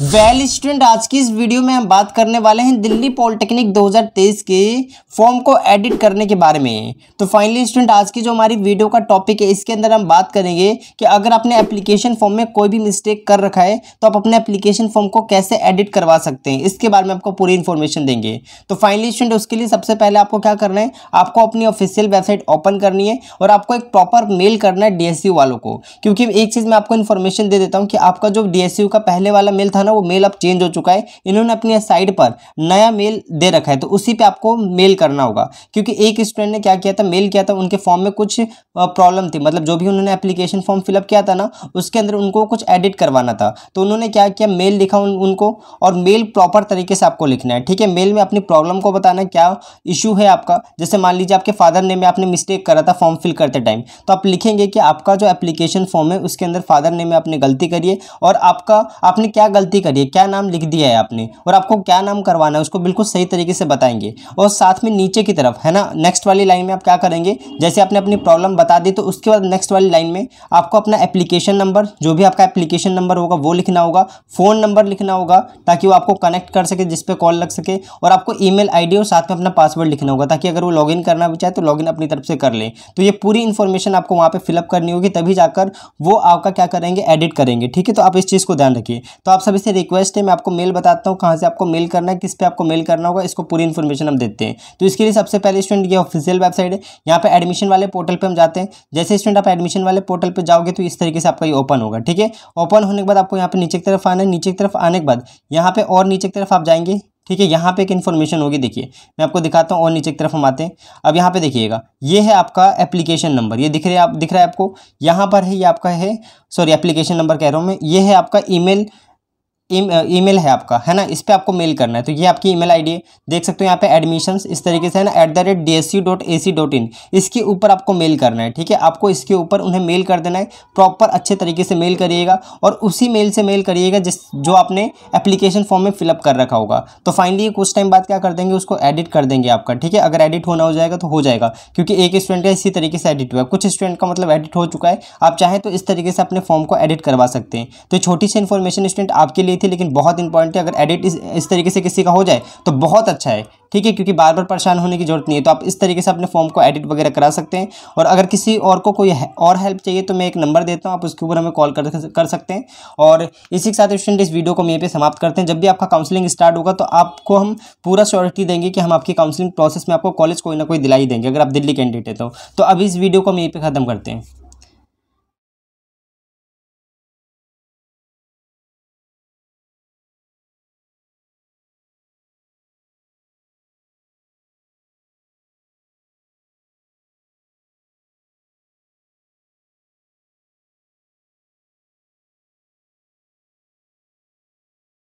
well student आज की इस वीडियो में हम बात करने वाले हैं दिल्ली पॉलिटेक्निक 2023 के फॉर्म को एडिट करने के बारे में तो फाइनली स्टूडेंट आज की जो हमारी वीडियो का टॉपिक है इसके अंदर हम बात करेंगे कि अगर आपने एप्लीकेशन फॉर्म में कोई भी मिस्टेक कर रखा है तो आप अपने एप्लीकेशन फॉर्म को कैसे एडिट करवा सकते हैं इसके बारे में आपको पूरी इन्फॉर्मेशन देंगे तो फाइनली स्टूडेंट उसके लिए सबसे पहले आपको क्या करना है आपको अपनी ऑफिशियल वेबसाइट ओपन करनी है और आपको एक प्रॉपर मेल करना है डी वालों को क्योंकि एक चीज़ मैं आपको इन्फॉर्मेशन दे देता हूँ कि आपका जो डी का पहले वाला मेल था ना वो मेल अब चेंज हो चुका है इन्होंने अपनी साइड पर नया मेल दे रखा है तो उसी पर आपको मेल करना होगा क्योंकि एक स्टूडेंट ने क्या किया था मेल किया था उनके फॉर्म में कुछ प्रॉब्लम थी मतलब जो भी उन्होंने एप्लीकेशन फॉर्म फिलअप किया था ना उसके अंदर उनको कुछ एडिट करवाना था तो उन्होंने क्या किया मेल लिखा उन, उनको और मेल प्रॉपर तरीके से आपको लिखना है ठीक है मेल में अपनी प्रॉब्लम को बताना क्या इशू है आपका जैसे मान लीजिए आपके फादर नेम में आपने मिस्टेक करा था फॉर्म फिल करते टाइम तो आप लिखेंगे कि आपका जो एप्लीकेशन फॉर्म है उसके अंदर फादर नेम में आपने गलती करी है और आपका आपने क्या गलती गलती करिए क्या नाम लिख दिया है आपने और आपको क्या नाम करवाना है उसको बिल्कुल सही तरीके से बताएंगे और साथ में नीचे की तरफ है ना नेक्स्ट वाली लाइन में आप क्या करेंगे जैसे आपने अपनी प्रॉब्लम बता दी तो उसके बाद नेक्स्ट वाली लाइन में आपको अपना एप्लीकेशन नंबर जो भी आपका एप्लीकेशन नंबर होगा वो लिखना होगा फ़ोन नंबर लिखना होगा ताकि वो आपको कनेक्ट कर सके जिस पर कॉल लग सके और आपको ई मेल और साथ में अपना पासवर्ड लिखना होगा ताकि अगर वो लॉग करना भी चाहे तो लॉग अपनी तरफ से कर लें तो ये पूरी इन्फॉर्मेशन आपको वहाँ पर फिलअप करनी होगी तभी जाकर वो आपका क्या करेंगे एडिट करेंगे ठीक है तो आप इस चीज़ को ध्यान रखिए तो आप सब इसे से रिक्वेस्ट है मैं आपको मेल बताता हूँ कहाँ से आपको मेल करना है किस पे आपको मेल करना होगा इसको पूरी इन्फॉर्मेशन हम देते हैं तो इसके लिए सबसे पहले स्टूडेंट ये ऑफिशियल वेबसाइट है यहाँ पर एडमिशन वाले पोर्टल पर हम जाते हैं जैसे स्टूडेंट आप एडमिशन वाले पोर्टल पर जाओगे तो इस तरीके से आपका ये ओपन होगा ठीक है ओपन होने के बाद आपको यहाँ पर नीचे की तरफ आना है नीचे की तरफ आने के बाद यहाँ पर और नीचे की तरफ आप जाएंगे ठीक है यहाँ पे एक इन्फॉर्मेशन होगी देखिए मैं आपको दिखाता हूँ और नीचे की तरफ हम आते हैं अब यहाँ पे देखिएगा ये है आपका एप्लीकेशन नंबर ये दिख रहा है आप दिख रहा है आपको यहाँ पर है ये आपका है सॉरी एप्लीकेशन नंबर कह रहा हूँ मैं ये है आपका ईमेल ईमेल है आपका है ना इस पर आपको मेल करना है तो ये आपकी ईमेल आईडी है देख सकते हो यहाँ पे एडमिशन इस तरीके से है ना at the rate D S C dot A C dot in इसके ऊपर आपको मेल करना है ठीक है आपको इसके ऊपर उन्हें मेल कर देना है प्रॉपर अच्छे तरीके से मेल करिएगा और उसी मेल से मेल करिएगा जिस जो आपने एप्लीकेशन फॉर्म में फिलअप कर रखा होगा तो फाइनली कुछ टाइम बाद क्या कर देंगे उसको एडिट कर देंगे आपका ठीक है अगर एडिट होना हो जाएगा तो हो जाएगा क्योंकि एक स्टूडेंट का इसी तरीके से एडिट हुआ कुछ स्टूडेंट का मतलब एडिट हो चुका है आप चाहें तो इस तरीके से अपने फॉर्म को एडिट करवा सकते हैं तो छोटी सी इन्फॉर्मेशन स्टूडेंट आपके लिए थी लेकिन बहुत इंपॉर्टेंट है अगर एडिट इस, इस तरीके से किसी का हो जाए तो बहुत अच्छा है ठीक है क्योंकि बार बार परेशान होने की जरूरत नहीं है तो आप इस तरीके से अपने फॉर्म को एडिट वगैरह करा सकते हैं और अगर किसी और को कोई और हेल्प चाहिए तो मैं एक नंबर देता हूँ आप उसके ऊपर हमें कॉल कर कर सकते हैं और इसी के साथ स्टूडेंट इस वीडियो को हम यहीं पे समाप्त करते हैं जब भी आपका काउंसलिंग स्टार्ट होगा तो आपको हम पूरा श्योरिटी देंगे कि हम आपकी काउंसलिंग प्रोसेस में आपको कॉलेज कोई ना कोई दिलाई देंगे अगर आप दिल्ली कैंडिडेट हो तो।, तो अब इस वीडियो को हम यहीं पर खत्म करते हैं